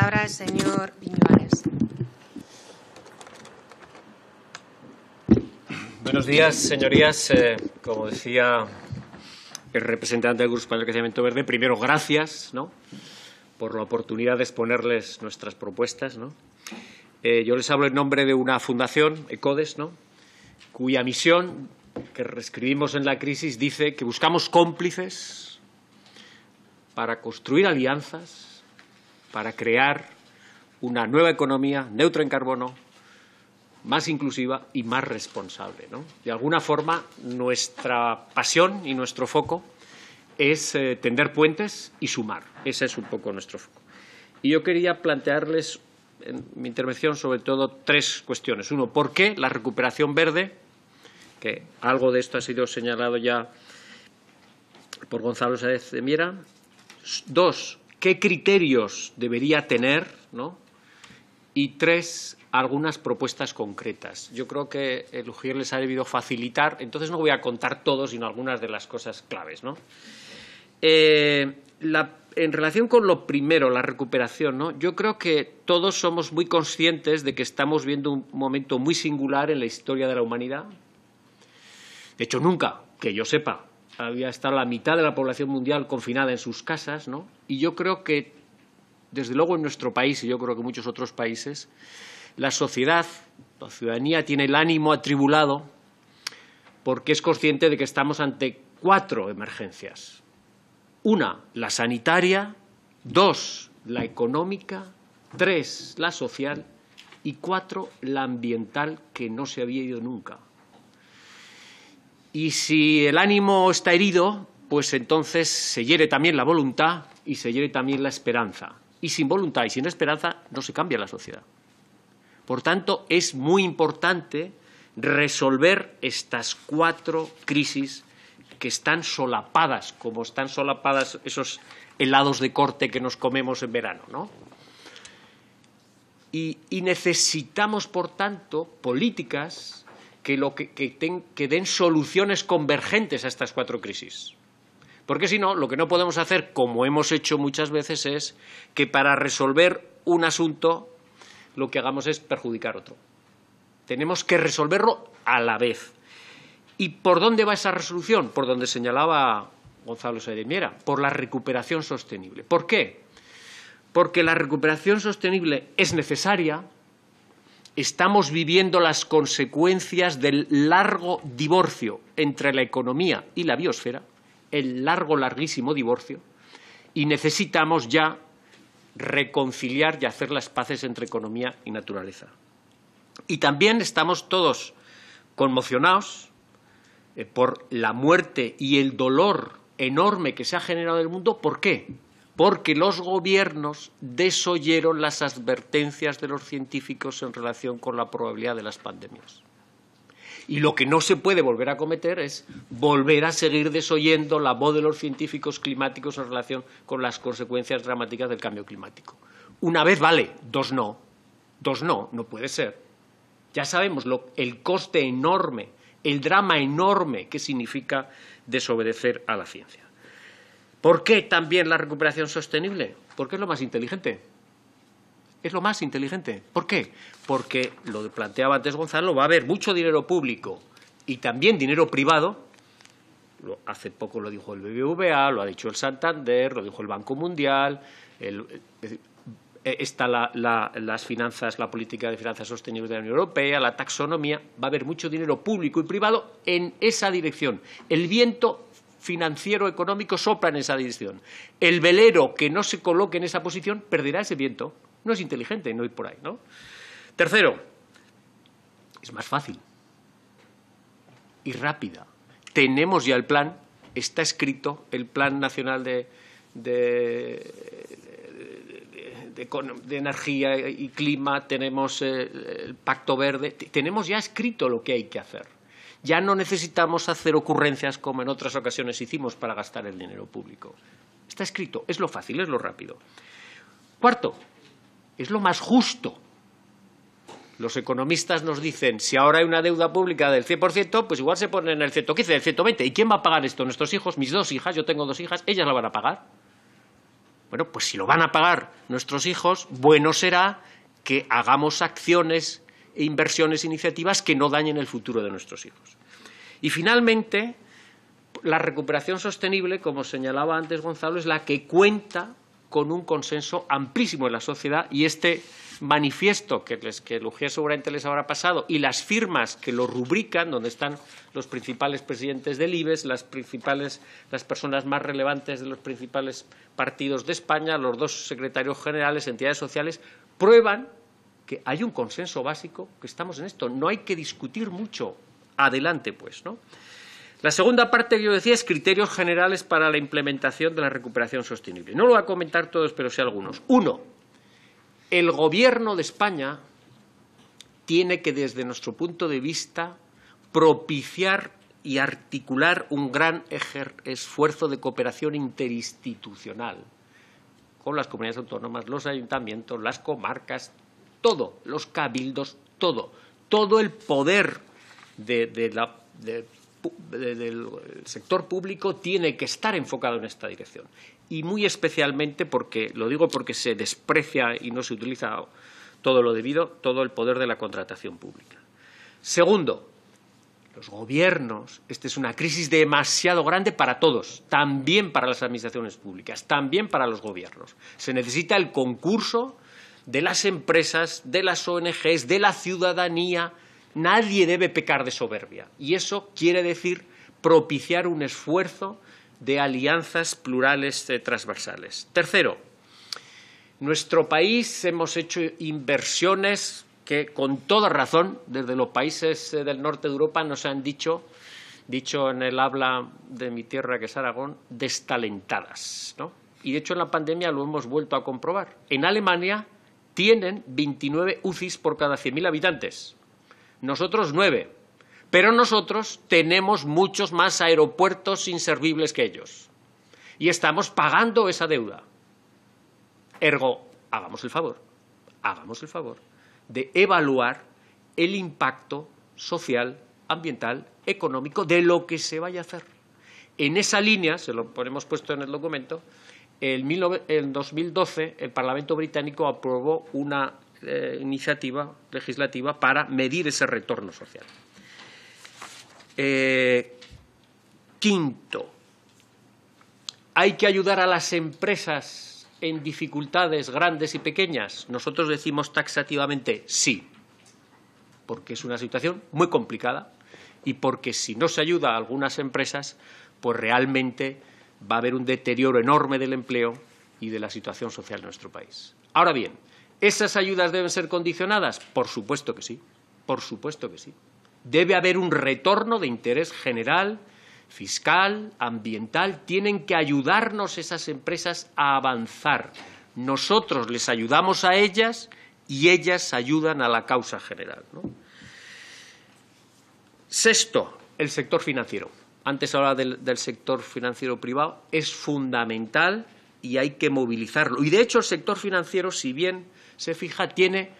palabra el señor Viñuales. Buenos días, señorías. Eh, como decía el representante del Grupo Español de Crecimiento Verde, primero, gracias ¿no? por la oportunidad de exponerles nuestras propuestas. Eh, yo les hablo en nombre de una fundación, ECODES, ¿no? cuya misión, que reescribimos en la crisis, dice que buscamos cómplices para construir alianzas para crear una nueva economía neutra en carbono, más inclusiva y más responsable. De alguna forma, nuestra pasión y nuestro foco es eh, tender puentes y sumar. Ese es un poco nuestro foco. Y yo quería plantearles en mi intervención sobre todo tres cuestiones. Uno, ¿por qué la recuperación verde? Que algo de esto ha sido señalado ya por Gonzalo Sáez de Miera. Dos, qué criterios debería tener, Y tres, algunas propuestas concretas. Yo creo que el UGIR les ha debido facilitar, entonces no voy a contar todos, sino algunas de las cosas claves, ¿no? Eh, en relación con lo primero, la recuperación, ¿no? yo creo que todos somos muy conscientes de que estamos viendo un momento muy singular en la historia de la humanidad. De hecho, nunca, que yo sepa, había estado la mitad de la población mundial confinada en sus casas, ¿no? Y yo creo que, desde luego en nuestro país, y yo creo que en muchos otros países, la sociedad, la ciudadanía tiene el ánimo atribulado porque es consciente de que estamos ante cuatro emergencias. Una, la sanitaria, dos, la económica, tres, la social y cuatro, la ambiental, que no se había ido nunca. Y si el ánimo está herido, pues entonces se hiere también la voluntad y se hiere también la esperanza. Y sin voluntad y sin esperanza no se cambia la sociedad. Por tanto, es muy importante resolver estas cuatro crisis que están solapadas, como están solapadas esos helados de corte que nos comemos en verano. ¿no? y necesitamos, por tanto, políticas que, que, den soluciones convergentes a estas cuatro crisis. Porque si no, lo que no podemos hacer, como hemos hecho muchas veces, es que para resolver un asunto lo que hagamos es perjudicar otro. Tenemos que resolverlo a la vez. ¿Y por dónde va esa resolución? Por donde señalaba Gonzalo Miera, por la recuperación sostenible. ¿Por qué? Porque la recuperación sostenible es necesaria, estamos viviendo las consecuencias del largo divorcio entre la economía y la biosfera, el largo, larguísimo divorcio, y necesitamos ya reconciliar y hacer las paces entre economía y naturaleza. Y también estamos todos conmocionados eh, por la muerte y el dolor enorme que se ha generado en el mundo. ¿Por qué? porque los gobiernos desoyeron las advertencias de los científicos en relación con la probabilidad de las pandemias. Y lo que no se puede volver a cometer es volver a seguir desoyendo la voz de los científicos climáticos en relación con las consecuencias dramáticas del cambio climático. Una vez vale, dos no. Dos no, no puede ser. Ya sabemos lo, el coste enorme, el drama enorme que significa desobedecer a la ciencia. ¿Por qué también la recuperación sostenible? Porque es lo más inteligente. Es lo más inteligente. ¿Por qué? Porque, lo planteaba antes Gonzalo, va a haber mucho dinero público y también dinero privado. Hace poco lo dijo el BBVA, lo ha dicho el Santander, lo dijo el Banco Mundial. E, está las finanzas, la política de finanzas sostenibles de la Unión Europea, la taxonomía. Va a haber mucho dinero público y privado en esa dirección. El viento financiero económico sopla en esa dirección. El velero que no se coloque en esa posición perderá ese viento. No es inteligente no ir por ahí, ¿no? Tercero, es más fácil y rápida. Tenemos ya el plan, está escrito el Plan Nacional de, de, Energía y Clima, tenemos el Pacto Verde, tenemos ya escrito lo que hay que hacer. Ya no necesitamos hacer ocurrencias como en otras ocasiones hicimos para gastar el dinero público. Está escrito, es lo fácil, es lo rápido. Cuarto, es lo más justo. Los economistas nos dicen, si ahora hay una deuda pública del 100%, pues igual se pone en el 115, el 120. ¿Y quién va a pagar esto? ¿Nuestros hijos? ¿Mis dos hijas? Yo tengo dos hijas. ¿Ellas la van a pagar? Bueno, pues si lo van a pagar nuestros hijos, bueno será que hagamos acciones e inversiones e iniciativas que no dañen el futuro de nuestros hijos. Y finalmente, la recuperación sostenible, como señalaba antes Gonzalo, es la que cuenta con un consenso amplísimo en la sociedad y este manifiesto que, el que seguramente les habrá pasado y las firmas que lo rubrican, donde están los principales presidentes del IBES, las, principales, las personas más relevantes de los principales partidos de España, los dos secretarios generales, entidades sociales, prueban que hay un consenso básico que estamos en esto. No hay que discutir mucho. Adelante, pues, La segunda parte que yo decía es criterios generales para la implementación de la recuperación sostenible. No lo voy a comentar todos, pero sí algunos. Uno, el Gobierno de España tiene que, desde nuestro punto de vista, propiciar y articular un gran esfuerzo de cooperación interinstitucional con las comunidades autónomas, los ayuntamientos, las comarcas, todo, los cabildos, todo, todo el poder del sector público tiene que estar enfocado en esta dirección. Y muy especialmente porque, lo digo porque se desprecia y no se utiliza todo lo debido, todo el poder de la contratación pública. Segundo, los gobiernos, esta es una crisis demasiado grande para todos, también para las administraciones públicas, también para los gobiernos. Se necesita el concurso de las empresas, de las ONGs, de la ciudadanía. Nadie debe pecar de soberbia. Y eso quiere decir propiciar un esfuerzo de alianzas plurales eh, transversales. Tercero, nuestro país hemos hecho inversiones que con toda razón desde los países eh, del norte de Europa nos han dicho, dicho en el habla de mi tierra que es Aragón, destalentadas. ¿no? Y de hecho en la pandemia lo hemos vuelto a comprobar. En Alemania tienen 29 UCIs por cada 100.000 habitantes. Nosotros 9. Pero nosotros tenemos muchos más aeropuertos inservibles que ellos. Y estamos pagando esa deuda. Ergo, hagamos el favor, hagamos el favor de evaluar el impacto social, ambiental, económico de lo que se vaya a hacer. En esa línea, se lo ponemos puesto en el documento, en 2012 el Parlamento británico aprobó una eh, iniciativa legislativa para medir ese retorno social. Eh, quinto, hay que ayudar a las empresas en dificultades grandes y pequeñas. Nosotros decimos taxativamente sí, porque es una situación muy complicada y porque si no se ayuda a algunas empresas, pues realmente va a haber un deterioro enorme del empleo y de la situación social en nuestro país. Ahora bien, ¿esas ayudas deben ser condicionadas? Por supuesto que sí, por supuesto que sí. Debe haber un retorno de interés general, fiscal, ambiental. Tienen que ayudarnos esas empresas a avanzar. Nosotros les ayudamos a ellas y ellas ayudan a la causa general. Sexto, el sector financiero. Antes hablaba del, sector financiero privado, es fundamental y hay que movilizarlo. Y de hecho el sector financiero, si bien se fija, tiene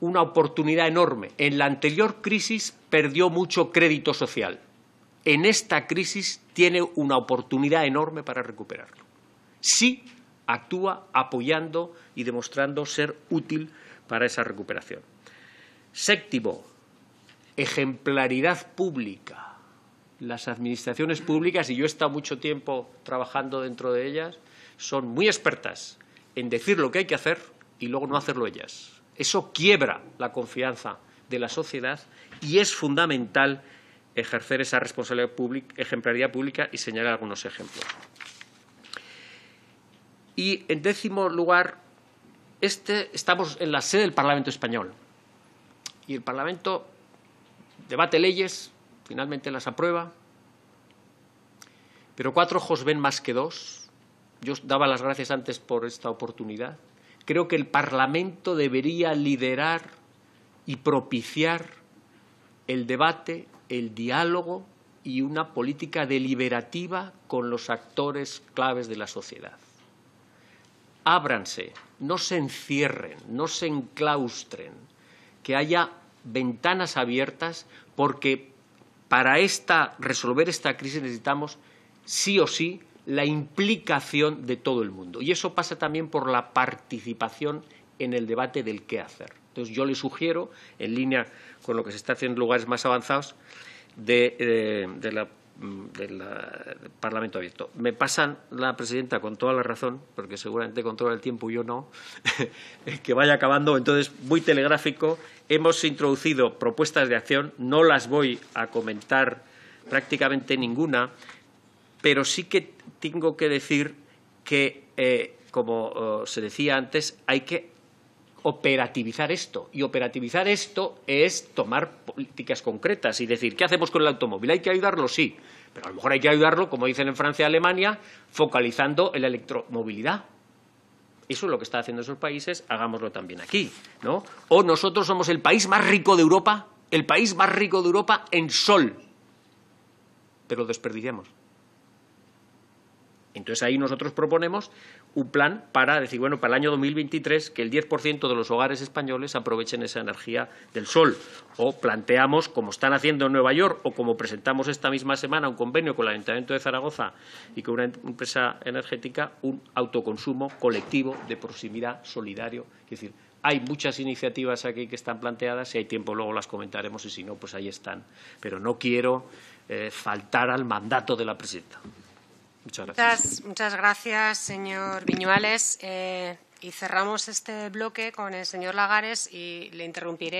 una oportunidad enorme. En la anterior crisis perdió mucho crédito social. En esta crisis tiene una oportunidad enorme para recuperarlo. Sí actúa apoyando y demostrando ser útil para esa recuperación. Séptimo, ejemplaridad pública las administraciones públicas, y yo he estado mucho tiempo trabajando dentro de ellas, son muy expertas en decir lo que hay que hacer y luego no hacerlo ellas. Eso quiebra la confianza de la sociedad y es fundamental ejercer esa responsabilidad pública, ejemplaridad pública y señalar algunos ejemplos. Y, en décimo lugar, este, estamos en la sede del Parlamento español. Y el Parlamento debate leyes finalmente las aprueba. Pero cuatro ojos ven más que dos. Yo daba las gracias antes por esta oportunidad. Creo que el Parlamento debería liderar y propiciar el debate, el diálogo y una política deliberativa con los actores claves de la sociedad. Ábranse, no se encierren, no se enclaustren, que haya ventanas abiertas porque para esta, resolver esta crisis necesitamos sí o sí la implicación de todo el mundo. Y eso pasa también por la participación en el debate del qué hacer. Entonces yo le sugiero, en línea con lo que se está haciendo en lugares más avanzados, de, eh, de la Mm, del Parlamento abierto. Me pasan la presidenta con toda la razón, porque seguramente controla el tiempo y yo no, que vaya acabando. Entonces, muy telegráfico, hemos introducido propuestas de acción, no las voy a comentar prácticamente ninguna, pero sí que tengo que decir que, eh, como oh, se decía antes, hay que operativizar esto. Y operativizar esto es tomar políticas concretas y decir, ¿qué hacemos con el automóvil? ¿Hay que ayudarlo? Sí, pero a lo mejor hay que ayudarlo, como dicen en Francia y Alemania, focalizando en la electromovilidad. Eso es lo que están haciendo esos países, hagámoslo también aquí. ¿no? O nosotros somos el país más rico de Europa, el país más rico de Europa en sol, pero lo desperdiciamos. Entonces ahí nosotros proponemos un plan para decir, bueno, para el año 2023 que el 10% de los hogares españoles aprovechen esa energía del sol. O planteamos, como están haciendo en Nueva York o como presentamos esta misma semana un convenio con el Ayuntamiento de Zaragoza y con una empresa energética, un autoconsumo colectivo de proximidad solidario. Es decir, hay muchas iniciativas aquí que están planteadas, si hay tiempo luego las comentaremos y si no, pues ahí están. Pero no quiero eh, faltar al mandato de la presidenta. Muchas gracias. señor Viñuales. Eh, y cerramos este bloque con el señor Lagares y le interrumpiré.